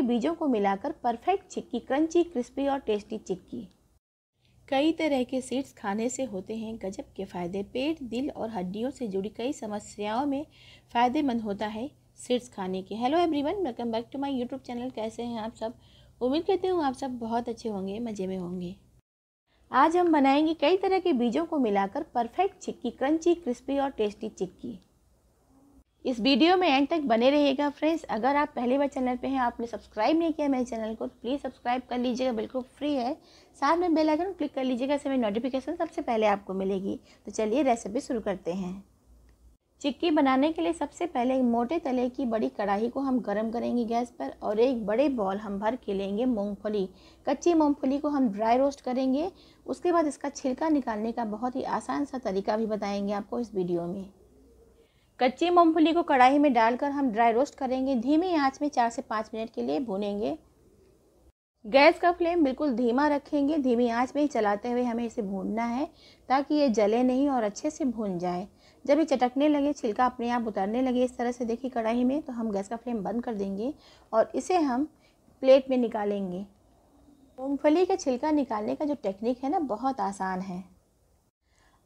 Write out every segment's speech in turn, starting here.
के बीजों को मिलाकर परफेक्ट चिक्की क्रंची क्रिस्पी और टेस्टी चिक्की कई तरह के सीड्स खाने से होते हैं गजब के फ़ायदे पेट दिल और हड्डियों से जुड़ी कई समस्याओं में फ़ायदेमंद होता है सीड्स खाने के hello everyone welcome back to my YouTube channel कैसे हैं आप सब उम्मीद करती हूँ आप सब बहुत अच्छे होंगे मज़े में होंगे आज हम बनाएंगे कई तरह के बीजों को मिलाकर परफेक्ट चिक्की क्रंची क्रिस्पी और टेस्टी चिक्की इस वीडियो में एंड तक बने रहिएगा फ्रेंड्स अगर आप पहली बार चैनल पे हैं आपने सब्सक्राइब नहीं किया मेरे चैनल को तो प्लीज़ सब्सक्राइब कर लीजिएगा बिल्कुल फ्री है साथ में बेल आइकन क्लिक कर लीजिएगा इससे मेरी नोटिफिकेशन सबसे पहले आपको मिलेगी तो चलिए रेसिपी शुरू करते हैं चिक्की बनाने के लिए सबसे पहले एक मोटे तले की बड़ी कढ़ाई को हम गर्म करेंगे गैस पर और एक बड़े बॉल हम भर के लेंगे मूँगफली कच्ची मूँगफली को हम ड्राई रोस्ट करेंगे उसके बाद इसका छिलका निकालने का बहुत ही आसान सा तरीका भी बताएंगे आपको इस वीडियो में कच्ची मूंगफली को कढ़ाई में डालकर हम ड्राई रोस्ट करेंगे धीमी आंच में चार से पाँच मिनट के लिए भूनेंगे गैस का फ्लेम बिल्कुल धीमा रखेंगे धीमी आंच में ही चलाते हुए हमें इसे भूनना है ताकि ये जले नहीं और अच्छे से भून जाए जब ये चटकने लगे छिलका अपने आप उतरने लगे इस तरह से देखिए कढ़ाई में तो हम गैस का फ्लेम बंद कर देंगे और इसे हम प्लेट में निकालेंगे मूँगफली का छिलका निकालने का जो टेक्निक है ना बहुत आसान है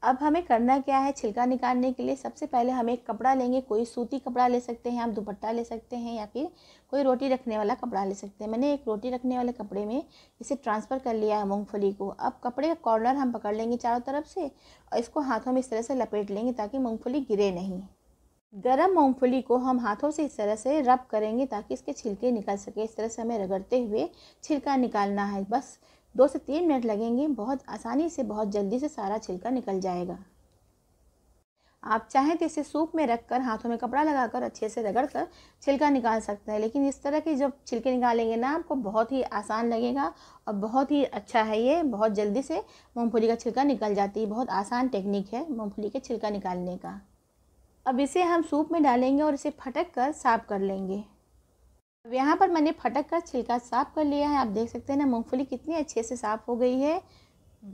अब हमें करना क्या है छिलका निकालने के लिए सबसे पहले हम एक कपड़ा लेंगे कोई सूती कपड़ा ले सकते हैं आप दुपट्टा ले सकते हैं या फिर कोई रोटी रखने वाला कपड़ा ले सकते हैं मैंने एक रोटी रखने वाले कपड़े में इसे ट्रांसफ़र कर लिया है मूँगफली को अब कपड़े का कॉर्नर हम पकड़ लेंगे चारों तरफ से और इसको हाथों में इस तरह से लपेट लेंगे ताकि मूँगफली गिरे नहीं गर्म मूँगफली को हम हाथों से इस तरह से रब करेंगे ताकि इसके छिलके निकल सके इस तरह से हमें रगड़ते हुए छिलका निकालना है बस दो से तीन मिनट लगेंगे बहुत आसानी से बहुत जल्दी से सारा छिलका निकल जाएगा आप चाहें तो इसे सूप में रखकर हाथों में कपड़ा लगाकर अच्छे से रगड़ कर छिलका निकाल सकते हैं लेकिन इस तरह के जब छिलके निकालेंगे ना आपको बहुत ही आसान लगेगा और बहुत ही अच्छा है ये बहुत जल्दी से मूँगफली का छिलका निकल जाती है बहुत आसान टेक्निक है मूँगफली के छिलका निकालने का अब इसे हम सूप में डालेंगे और इसे फटक कर साफ कर लेंगे अब यहाँ पर मैंने फटक कर छिलका साफ कर लिया है आप देख सकते हैं ना मूँगफली कितनी अच्छे से साफ़ हो गई है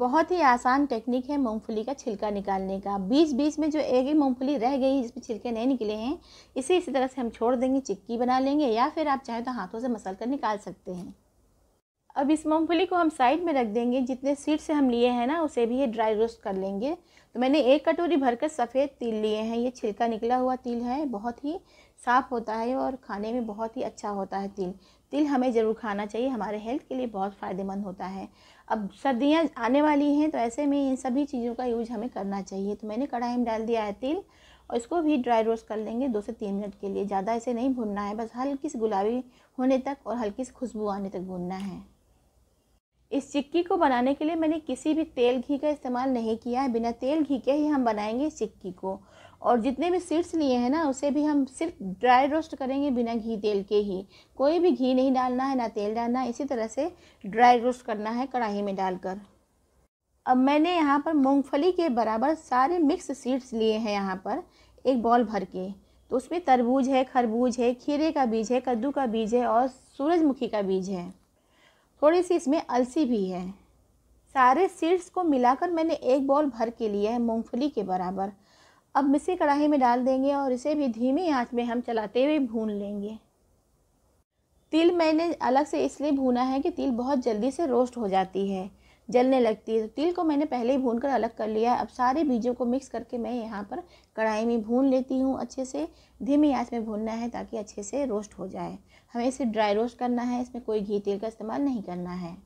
बहुत ही आसान टेक्निक है मूँगफली का छिलका निकालने का बीच बीच में जो एक ही मूँगफली रह गई है जिसमें छिलके नहीं निकले हैं इसे इसी तरह से हम छोड़ देंगे चिक्की बना लेंगे या फिर आप चाहें तो हाथों से मसल कर निकाल सकते हैं अब इस मूँगफली को हम साइड में रख देंगे जितने सीड से हम लिए हैं ना उसे भी ये ड्राई रोस्ट कर लेंगे तो मैंने एक कटोरी भरकर सफ़ेद तिल लिए हैं ये छिलका निकला हुआ तिल है बहुत ही साफ़ होता है और खाने में बहुत ही अच्छा होता है तिल तिल हमें ज़रूर खाना चाहिए हमारे हेल्थ के लिए बहुत फ़ायदेमंद होता है अब सर्दियाँ आने वाली हैं तो ऐसे में इन सभी चीज़ों का यूज हमें करना चाहिए तो मैंने कढ़ाई में डाल दिया है तिल और इसको भी ड्राई रोस्ट कर लेंगे दो से तीन मिनट के लिए ज़्यादा इसे नहीं भुनना है बस हल्की सी गुलाबी होने तक और हल्की सी खुशबू आने तक भुनना है इस चिक्की को बनाने के लिए मैंने किसी भी तेल घी का इस्तेमाल नहीं किया है बिना तेल घी के ही हम बनाएंगे इस चिक्की को और जितने भी सीड्स लिए हैं ना उसे भी हम सिर्फ ड्राई रोस्ट करेंगे बिना घी तेल के ही कोई भी घी नहीं डालना है ना तेल डालना इसी तरह से ड्राई रोस्ट करना है कढ़ाई में डालकर अब मैंने यहाँ पर मूंगफली के बराबर सारे मिक्स सीड्स लिए हैं यहाँ पर एक बॉल भर के तो उसमें तरबूज है खरबूज है खीरे का बीज है कद्दू का बीज है और सूरजमुखी का बीज है थोड़ी सी इसमें अलसी भी है सारे सीड्स को मिलाकर मैंने एक बॉल भर के लिया है मूंगफली के बराबर अब मिसी कढ़ाई में डाल देंगे और इसे भी धीमी आंच में हम चलाते हुए भून लेंगे तिल मैंने अलग से इसलिए भूना है कि तिल बहुत जल्दी से रोस्ट हो जाती है जलने लगती है तो तिल को मैंने पहले ही भून कर अलग कर लिया अब सारे बीजों को मिक्स करके मैं यहाँ पर कढ़ाई में भून लेती हूँ अच्छे से धीमी आंच में भूनना है ताकि अच्छे से रोस्ट हो जाए हमें इसे ड्राई रोस्ट करना है इसमें कोई घी तेल का इस्तेमाल नहीं करना है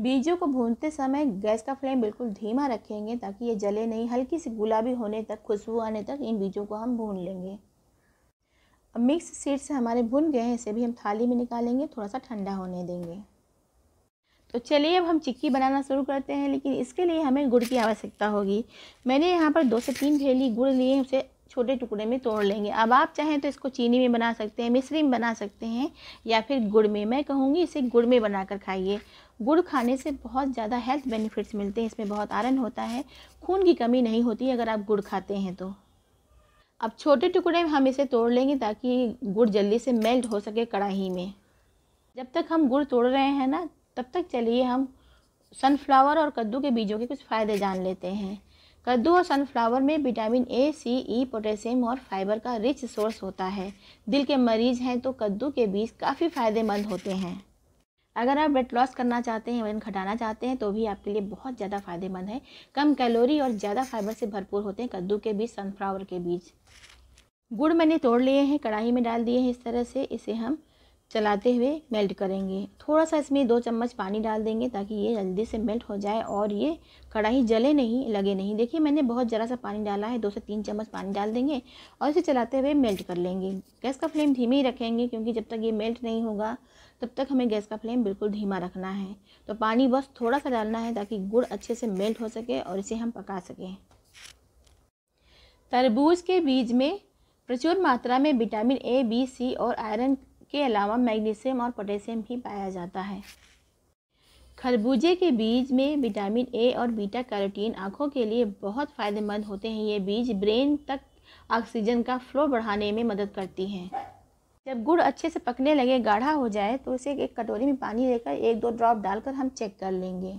बीजों को भूनते समय गैस का फ्लेम बिल्कुल धीमा रखेंगे ताकि ये जले नहीं हल्की सी गुलाबी होने तक खुशबू आने तक इन बीजों को हम भून लेंगे अब मिक्स सीड्स हमारे भुन गए हैं इसे भी हम थाली में निकालेंगे थोड़ा सा ठंडा होने देंगे तो चलिए अब हम चिक्की बनाना शुरू करते हैं लेकिन इसके लिए हमें गुड़ की आवश्यकता होगी मैंने यहाँ पर दो से तीन थैली गुड़ लिए उसे छोटे टुकड़े में तोड़ लेंगे अब आप चाहें तो इसको चीनी में बना सकते हैं मिश्री में बना सकते हैं या फिर गुड़ में मैं कहूँगी इसे गुड़ में बनाकर खाइए गुड़ खाने से बहुत ज़्यादा हेल्थ बेनिफिट्स मिलते हैं इसमें बहुत आयरन होता है खून की कमी नहीं होती अगर आप गुड़ खाते हैं तो अब छोटे टुकड़े में हम इसे तोड़ लेंगे ताकि गुड़ जल्दी से मेल्ट हो सके कढ़ाई में जब तक हम गुड़ तोड़ रहे हैं ना तब तक चलिए हम सनफ्लावर और कद्दू के बीजों के कुछ फ़ायदे जान लेते हैं कद्दू और सनफ्लावर में vitamin A C E potassium और फाइबर का रिच सोर्स होता है दिल के मरीज हैं तो कद्दू के बीज काफ़ी फायदेमंद होते हैं अगर आप वेट लॉस करना चाहते हैं वजन घटाना चाहते हैं तो भी आपके लिए बहुत ज़्यादा फायदेमंद है कम कैलोरी और ज़्यादा फाइबर से भरपूर होते हैं कद्दू के बीज सनफ्लावर के बीज गुड़ मैंने तोड़ लिए हैं कढ़ाई में डाल दिए हैं इस तरह से इसे हम चलाते हुए मेल्ट करेंगे थोड़ा सा इसमें दो चम्मच पानी डाल देंगे ताकि ये जल्दी से मेल्ट हो जाए और ये कढ़ाई जले नहीं लगे नहीं देखिए मैंने बहुत ज़रा सा पानी डाला है दो से तीन चम्मच पानी डाल देंगे और इसे चलाते हुए मेल्ट कर लेंगे गैस का फ्लेम धीमे ही रखेंगे क्योंकि जब तक ये मेल्ट नहीं होगा तब तक हमें गैस का फ्लेम बिल्कुल धीमा रखना है तो पानी बस थोड़ा सा डालना है ताकि गुड़ अच्छे से मेल्ट हो सके और इसे हम पका सकें तरबूज के बीज में प्रचुर मात्रा में विटामिन ए बी सी और आयरन के अलावा मैग्नीशियम और पोटेशियम भी पाया जाता है खरबूजे के बीज में विटामिन ए और बीटा कैरोटीन आँखों के लिए बहुत फ़ायदेमंद होते हैं ये बीज ब्रेन तक ऑक्सीजन का फ्लो बढ़ाने में मदद करती हैं जब गुड़ अच्छे से पकने लगे गाढ़ा हो जाए तो उसे एक कटोरी में पानी लेकर एक दो ड्रॉप डालकर हम चेक कर लेंगे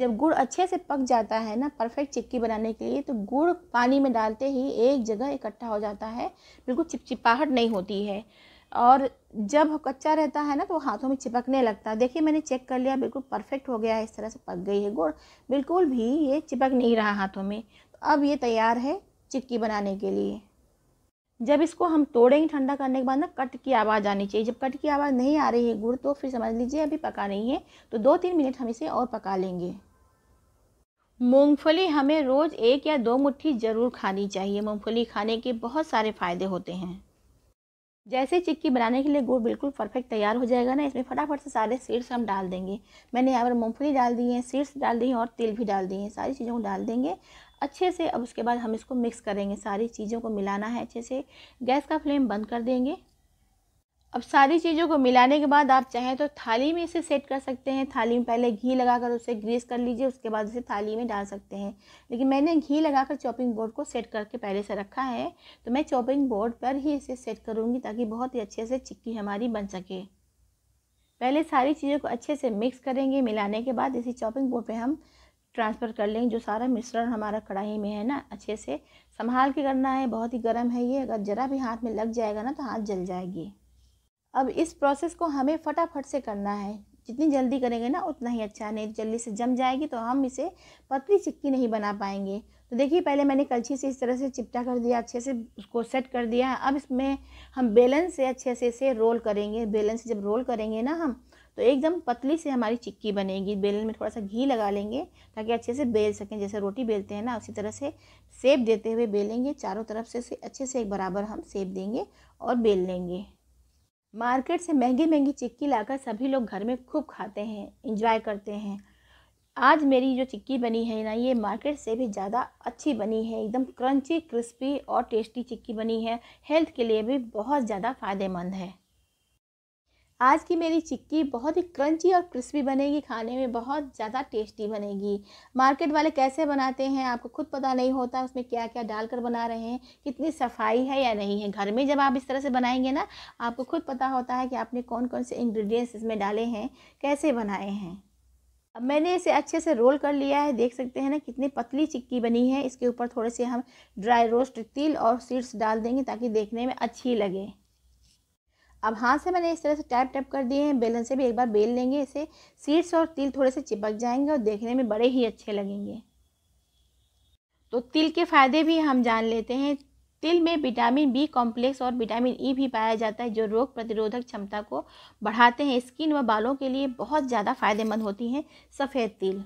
जब गुड़ अच्छे से पक जाता है ना परफेक्ट चिक्की बनाने के लिए तो गुड़ पानी में डालते ही एक जगह इकट्ठा हो जाता है बिल्कुल चिपचिपाहट नहीं होती है और जब कच्चा रहता है ना तो हाथों में चिपकने लगता है देखिए मैंने चेक कर लिया बिल्कुल परफेक्ट हो गया है इस तरह से पक गई है गुड़ बिल्कुल भी ये चिपक नहीं रहा हाथों में तो अब ये तैयार है चिक्की बनाने के लिए जब इसको हम तोड़ेंगे ठंडा करने के बाद ना कट की आवाज़ आनी चाहिए जब कट की आवाज़ नहीं आ रही है गुड़ तो फिर समझ लीजिए अभी पका नहीं है तो दो तीन मिनट हम इसे और पका लेंगे मूंगफली हमें रोज़ एक या दो मुट्ठी ज़रूर खानी चाहिए मूंगफली खाने के बहुत सारे फ़ायदे होते हैं जैसे चिक्की बनाने के लिए गुड़ बिल्कुल परफेक्ट तैयार हो जाएगा ना इसमें फटाफट से सारे सीड्स हम डाल देंगे मैंने यहाँ पर मूँगफली डाल दी है सीड्स डाल दी हैं और तिल भी डाल दिए हैं सारी चीज़ों को डाल देंगे अच्छे से अब उसके बाद हम इसको मिक्स करेंगे सारी चीज़ों को मिलाना है अच्छे से गैस का फ्लेम बंद कर देंगे अब सारी चीज़ों को मिलाने के बाद आप चाहें तो थाली में इसे सेट कर सकते हैं थाली में पहले घी लगाकर उसे ग्रीस कर लीजिए उसके बाद उसे थाली में डाल सकते हैं लेकिन मैंने घी लगाकर चॉपिंग बोर्ड को सेट करके पहले से रखा है तो मैं चॉपिंग बोर्ड पर ही इसे सेट करूँगी ताकि बहुत ही अच्छे से चिक्की हमारी बन सके पहले सारी चीज़ों को अच्छे से मिक्स करेंगे मिलाने के बाद इसी चॉपिंग बोर्ड पर हम ट्रांसफ़र कर लेंगे जो सारा मिश्रण हमारा कढ़ाई में है ना अच्छे से संभाल के करना है बहुत ही गर्म है ये अगर ज़रा भी हाथ में लग जाएगा ना तो हाथ जल जाएगी अब इस प्रोसेस को हमें फटाफट से करना है जितनी जल्दी करेंगे ना उतना ही अच्छा नहीं तो जल्दी से जम जाएगी तो हम इसे पतली चिक्की नहीं बना पाएंगे तो देखिए पहले मैंने कलछी से इस तरह से चिपटा कर दिया अच्छे से उसको सेट कर दिया अब इसमें हम बेलन से अच्छे से इसे रोल करेंगे बेलन से जब रोल करेंगे ना हम तो एकदम पतली से हमारी चिक्की बनेगी बेलन में थोड़ा सा घी लगा लेंगे ताकि अच्छे से बेल सकें जैसे रोटी बेलते हैं ना उसी तरह से सेब देते हुए बेलेंगे चारों तरफ से अच्छे से एक बराबर हम सेब देंगे और बेल लेंगे मार्केट से महंगी महंगी चिक्की लाकर सभी लोग घर में खूब खाते हैं इंजॉय करते हैं आज मेरी जो चिक्की बनी है ना ये मार्केट से भी ज़्यादा अच्छी बनी है एकदम क्रंची क्रिस्पी और टेस्टी चिक्की बनी है हेल्थ के लिए भी बहुत ज़्यादा फ़ायदेमंद है आज की मेरी चिक्की बहुत ही क्रंची और क्रिस्पी बनेगी खाने में बहुत ज़्यादा टेस्टी बनेगी मार्केट वाले कैसे बनाते हैं आपको खुद पता नहीं होता उसमें क्या क्या डालकर बना रहे हैं कितनी सफाई है या नहीं है घर में जब आप इस तरह से बनाएंगे ना आपको खुद पता होता है कि आपने कौन कौन से इंग्रेडिएंट्स इसमें डाले हैं कैसे बनाए हैं अब मैंने इसे अच्छे से रोल कर लिया है देख सकते हैं ना कितनी पतली चिक्की बनी है इसके ऊपर थोड़े से हम ड्राई रोस्ट तिल और सीड्स डाल देंगे ताकि देखने में अच्छी लगे अब हाथ से मैंने इस तरह से टैप टैप कर दिए हैं बेलन से भी एक बार बेल लेंगे इसे सीड्स और तिल थोड़े से चिपक जाएंगे और देखने में बड़े ही अच्छे लगेंगे तो तिल के फ़ायदे भी हम जान लेते हैं तिल में विटामिन बी कॉम्प्लेक्स और विटामिन ई e भी पाया जाता है जो रोग प्रतिरोधक क्षमता को बढ़ाते हैं स्किन व बालों के लिए बहुत ज़्यादा फायदेमंद होती हैं सफ़ेद तिल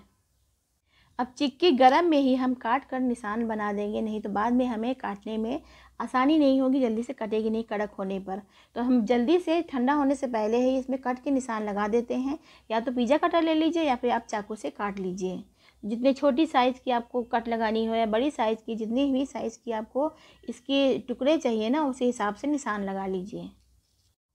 अब चिक्की गरम में ही हम काट कर निशान बना देंगे नहीं तो बाद में हमें काटने में आसानी नहीं होगी जल्दी से कटेगी नहीं कड़क होने पर तो हम जल्दी से ठंडा होने से पहले ही इसमें कट के निशान लगा देते हैं या तो पिज़्ज़ा कटर ले लीजिए या फिर आप चाकू से काट लीजिए जितने छोटी साइज़ की आपको कट लगानी हो या बड़ी साइज़ की जितनी भी साइज़ की आपको इसके टुकड़े चाहिए ना उसी हिसाब से निशान लगा लीजिए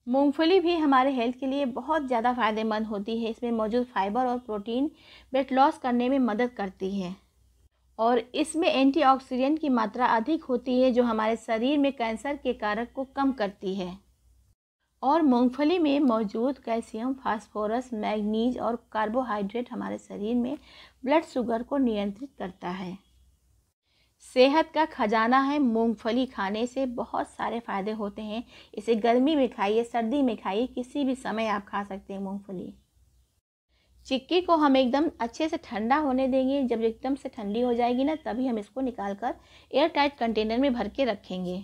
मूंगफली भी हमारे हेल्थ के लिए बहुत ज़्यादा फायदेमंद होती है इसमें मौजूद फाइबर और प्रोटीन वेट लॉस करने में मदद करती है और इसमें एंटीऑक्सीडेंट की मात्रा अधिक होती है जो हमारे शरीर में कैंसर के कारक को कम करती है और मूंगफली में मौजूद कैल्शियम फास्फोरस मैग्नीज और कार्बोहाइड्रेट हमारे शरीर में ब्लड शुगर को नियंत्रित करता है सेहत का खजाना है मूंगफली खाने से बहुत सारे फ़ायदे होते हैं इसे गर्मी में खाइए सर्दी में खाइए किसी भी समय आप खा सकते हैं मूंगफली चिक्की को हम एकदम अच्छे से ठंडा होने देंगे जब एकदम से ठंडी हो जाएगी ना तभी हम इसको निकाल कर एयर टाइट कंटेनर में भर के रखेंगे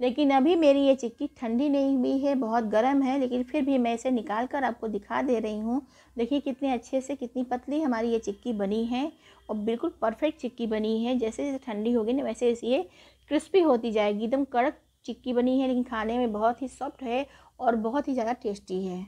लेकिन अभी मेरी ये चिक्की ठंडी नहीं हुई है बहुत गर्म है लेकिन फिर भी मैं इसे निकाल कर आपको दिखा दे रही हूँ देखिए कितने अच्छे से कितनी पतली हमारी ये चिक्की बनी है और बिल्कुल परफेक्ट चिक्की बनी है जैसे जैसे ठंडी होगी ना वैसे ये क्रिस्पी होती जाएगी एकदम कड़क चिक्की बनी है लेकिन खाने में बहुत ही सॉफ्ट है और बहुत ही ज़्यादा टेस्टी है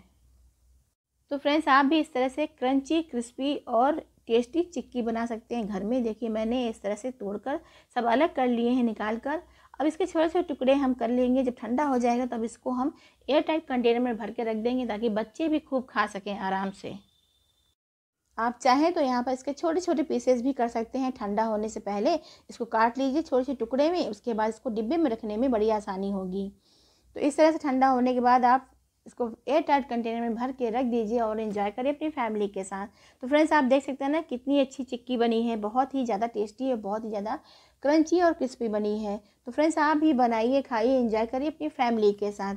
तो फ्रेंड्स आप भी इस तरह से क्रंची क्रिस्पी और टेस्टी चिक्की बना सकते हैं घर में देखिए मैंने इस तरह से तोड़कर सब अलग कर लिए हैं निकाल कर अब इसके छोटे छोटे टुकड़े हम कर लेंगे जब ठंडा हो जाएगा तब इसको हम एयर टाइट कंटेनर में भर के रख देंगे ताकि बच्चे भी खूब खा सकें आराम से आप चाहें तो यहाँ पर इसके छोटे छोटे पीसेस भी कर सकते हैं ठंडा होने से पहले इसको काट लीजिए छोटे छोटे टुकड़े में उसके बाद इसको डिब्बे में रखने में बड़ी आसानी होगी तो इस तरह से ठंडा होने के बाद आप इसको एयर टाइट कंटेनर में भर के रख दीजिए और इन्जॉय करें अपनी फैमिली के साथ तो फ्रेंड्स आप देख सकते हैं ना कितनी अच्छी चिक्की बनी है बहुत ही ज़्यादा टेस्टी और बहुत ही ज़्यादा क्रंची और क्रिस्पी बनी है तो फ्रेंड्स आप भी बनाइए खाइए इन्जॉय करिए अपनी फैमिली के साथ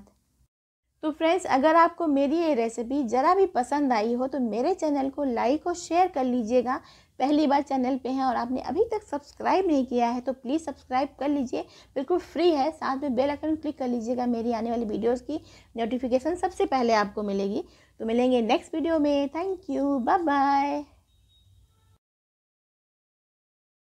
तो फ्रेंड्स अगर आपको मेरी ये रेसिपी ज़रा भी पसंद आई हो तो मेरे चैनल को लाइक और शेयर कर लीजिएगा पहली बार चैनल पे हैं और आपने अभी तक सब्सक्राइब नहीं किया है तो प्लीज़ सब्सक्राइब कर लीजिए बिल्कुल फ्री है साथ में बेल आइकन क्लिक कर लीजिएगा मेरी आने वाली वीडियोज़ की नोटिफिकेशन सबसे पहले आपको मिलेगी तो मिलेंगे नेक्स्ट वीडियो में थैंक यू बाय बाय